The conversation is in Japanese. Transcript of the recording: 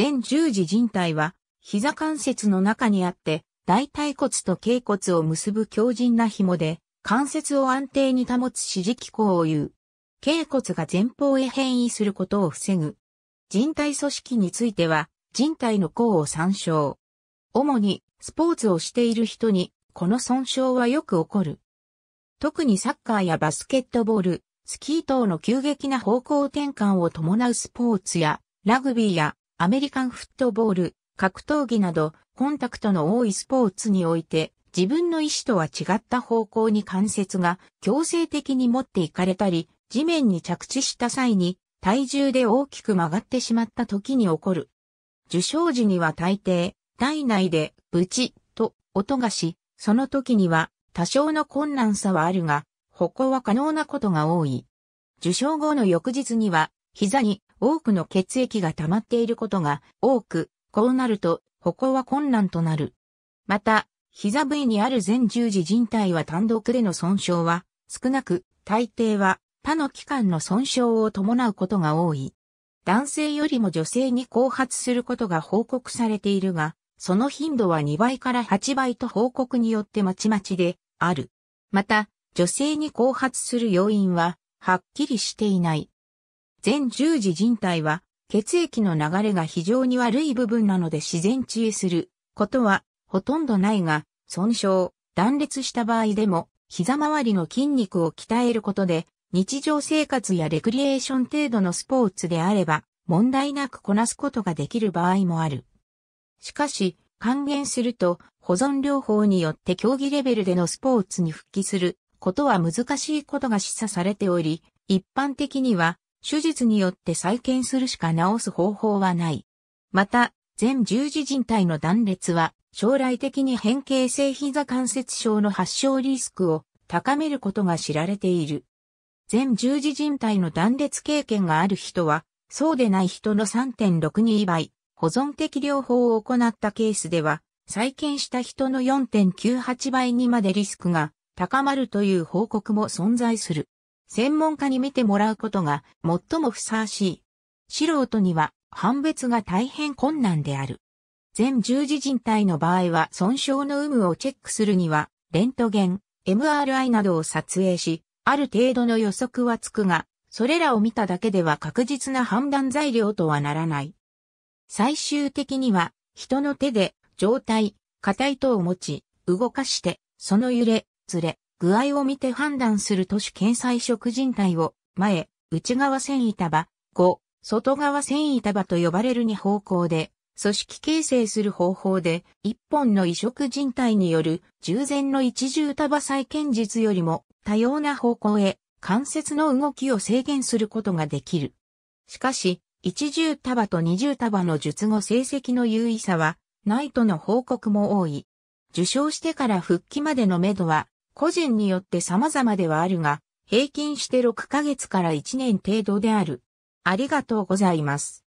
全十字靭帯は、膝関節の中にあって、大腿骨と頸骨を結ぶ強靭な紐で、関節を安定に保つ支持機構を言う。頸骨が前方へ変異することを防ぐ。人体組織については、人体の甲を参照。主に、スポーツをしている人に、この損傷はよく起こる。特にサッカーやバスケットボール、スキー等の急激な方向転換を伴うスポーツや、ラグビーやアメリカンフットボール、格闘技など、コンタクトの多いスポーツにおいて、自分の意思とは違った方向に関節が強制的に持っていかれたり、地面に着地した際に体重で大きく曲がってしまった時に起こる。受賞時には大抵、体内でブチッと音がし、その時には多少の困難さはあるが、歩行は可能なことが多い。受賞後の翌日には、膝に多くの血液が溜まっていることが多く、こうなると歩行は困難となる。また、膝部位にある全十字靭帯は単独での損傷は少なく、大抵は他の器官の損傷を伴うことが多い。男性よりも女性に後発することが報告されているが、その頻度は2倍から8倍と報告によってまちまちである。また、女性に後発する要因ははっきりしていない。全十字靭帯は、血液の流れが非常に悪い部分なので自然治癒することはほとんどないが、損傷、断裂した場合でも、膝周りの筋肉を鍛えることで、日常生活やレクリエーション程度のスポーツであれば、問題なくこなすことができる場合もある。しかし、還元すると、保存療法によって競技レベルでのスポーツに復帰することは難しいことが示唆されており、一般的には手術によって再建するしか治す方法はない。また、全十字人体の断裂は、将来的に変形性膝関節症の発症リスクを高めることが知られている。全十字人体の断裂経験がある人は、そうでない人の3.62倍、保存的療法を行ったケースでは、再建した人の4.98倍にまでリスクが高まるという報告も存在する。専門家に見てもらうことが最もふさわしい。素人には判別が大変困難である。全十字靭帯の場合は損傷の有無をチェックするには、レントゲン、MRI などを撮影し、ある程度の予測はつくが、それらを見ただけでは確実な判断材料とはならない。最終的には、人の手で、状態、硬い糸を持ち、動かして、その揺れ、ずれ、具合を見て判断する都市検査植人体を、前、内側繊維束、後、外側繊維束と呼ばれる2方向で、組織形成する方法で、一本の移植人体による従前の一重束再建術よりも多様な方向へ関節の動きを制限することができる。しかし、一重束と二重束の術後成績の優位さは、ないとの報告も多い。受賞してから復帰までのめどは個人によって様々ではあるが、平均して6ヶ月から1年程度である。ありがとうございます。